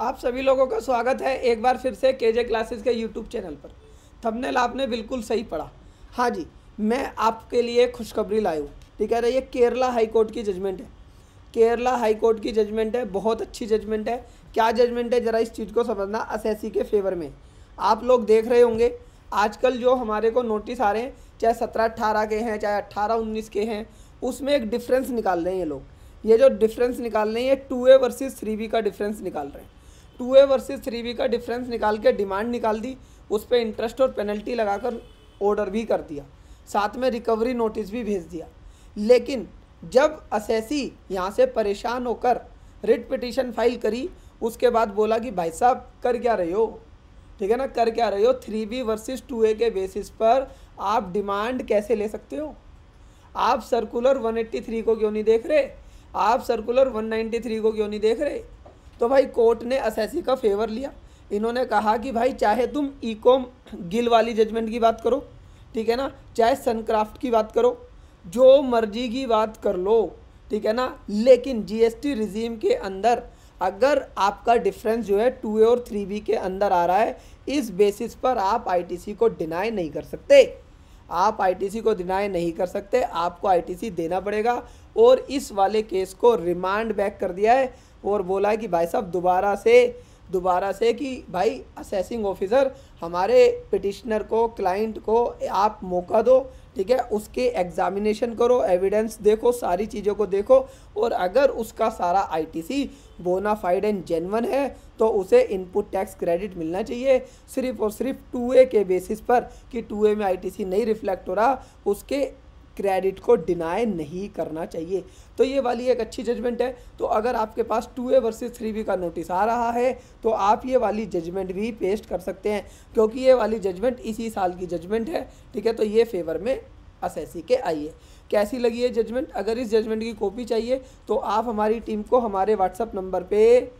आप सभी लोगों का स्वागत है एक बार फिर से के जे क्लासेस के यूट्यूब चैनल पर थंबनेल आपने बिल्कुल सही पढ़ा हाँ जी मैं आपके लिए खुशखबरी लाई हूँ ठीक है ये केरला हाई कोर्ट की जजमेंट है केरला हाई कोर्ट की जजमेंट है बहुत अच्छी जजमेंट है क्या जजमेंट है ज़रा इस चीज़ को समझना एस के फेवर में आप लोग देख रहे होंगे आजकल जो हमारे को नोटिस आ रहे हैं चाहे सत्रह अट्ठारह के हैं चाहे अट्ठारह उन्नीस के हैं उसमें एक डिफरेंस निकाल रहे हैं ये लोग ये जो डिफरेंस निकाल रहे हैं ये two A versus three B का डिफरेंस निकाल रहे हैं two A versus three B का डिफरेंस निकाल के डिमांड निकाल दी उस पर इंटरेस्ट और पेनल्टी लगाकर ऑर्डर भी कर दिया साथ में रिकवरी नोटिस भी भेज दिया लेकिन जब असेसी यहाँ से परेशान होकर रिट पिटीशन फाइल करी उसके बाद बोला कि भाई साहब कर क्या रहे हो ठीक है ना कर क्या रहे हो three B versus two A के बेसिस पर आप डिमांड कैसे ले सकते हो आप सर्कुलर 183 को क्यों नहीं देख रहे आप सर्कुलर 193 को क्यों नहीं देख रहे तो भाई कोर्ट ने असेसी का फेवर लिया इन्होंने कहा कि भाई चाहे तुम ईकॉम गिल वाली जजमेंट की बात करो ठीक है ना चाहे सनक्राफ्ट की बात करो जो मर्जी की बात कर लो ठीक है ना लेकिन जीएसटी रिजीम के अंदर अगर आपका डिफरेंस जो है टू ए और थ्री बी के अंदर आ रहा है इस बेसिस पर आप आईटीसी को डिनाई नहीं कर सकते आप आईटीसी को डिनाई नहीं कर सकते आपको आईटीसी देना पड़ेगा और इस वाले केस को रिमांड बैक कर दिया है और बोला कि भाई साहब दोबारा से दोबारा से कि भाई असेसिंग ऑफिसर हमारे पिटिशनर को क्लाइंट को आप मौका दो ठीक है उसके एग्जामिनेशन करो एविडेंस देखो सारी चीज़ों को देखो और अगर उसका सारा आईटीसी बोनाफाइड एंड जेनवन है तो उसे इनपुट टैक्स क्रेडिट मिलना चाहिए सिर्फ और सिर्फ टू ए के बेसिस पर कि टू ए में आईटीसी नहीं रिफ्लेक्ट हो रहा उसके क्रेडिट को डिनाई नहीं करना चाहिए तो ये वाली एक अच्छी जजमेंट है तो अगर आपके पास two A versus three B का नोटिस आ रहा है तो आप ये वाली जजमेंट भी पेस्ट कर सकते हैं क्योंकि ये वाली जजमेंट इसी साल की जजमेंट है ठीक है तो ये फेवर में एस के आई है कैसी लगी है जजमेंट अगर इस जजमेंट की कॉपी चाहिए तो आप हमारी टीम को हमारे व्हाट्सअप नंबर पर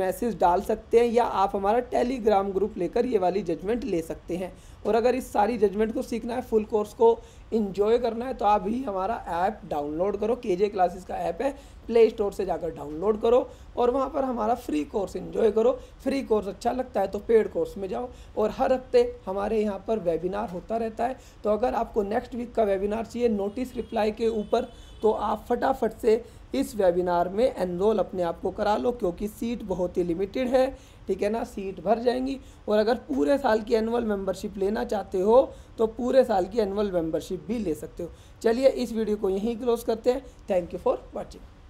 मैसेज डाल सकते हैं या आप हमारा टेलीग्राम ग्रुप लेकर ये वाली जजमेंट ले सकते हैं और अगर इस सारी जजमेंट को सीखना है फुल कोर्स को इन्जॉय करना है तो आप ही हमारा ऐप डाउनलोड करो के जे क्लासेस का ऐप है प्ले स्टोर से जाकर डाउनलोड करो और वहाँ पर हमारा फ्री कोर्स इन्जॉय करो फ्री कोर्स अच्छा लगता है तो पेड कोर्स में जाओ और हर हफ्ते हमारे यहाँ पर वेबिनार होता रहता है तो अगर आपको नेक्स्ट वीक का वेबिनार चाहिए नोटिस रिप्लाई के ऊपर तो आप फटाफट से इस वेबिनार में एनरोल अपने आप को करा लो क्योंकि सीट बहुत ही लिमिटेड है ठीक है ना सीट भर जाएंगी और अगर पूरे साल की एनुअल मेंबरशिप लेना चाहते हो तो पूरे साल की एनुअल मेंबरशिप भी ले सकते हो चलिए इस वीडियो को यहीं क्लोज करते हैं थैंक यू फॉर वॉचिंग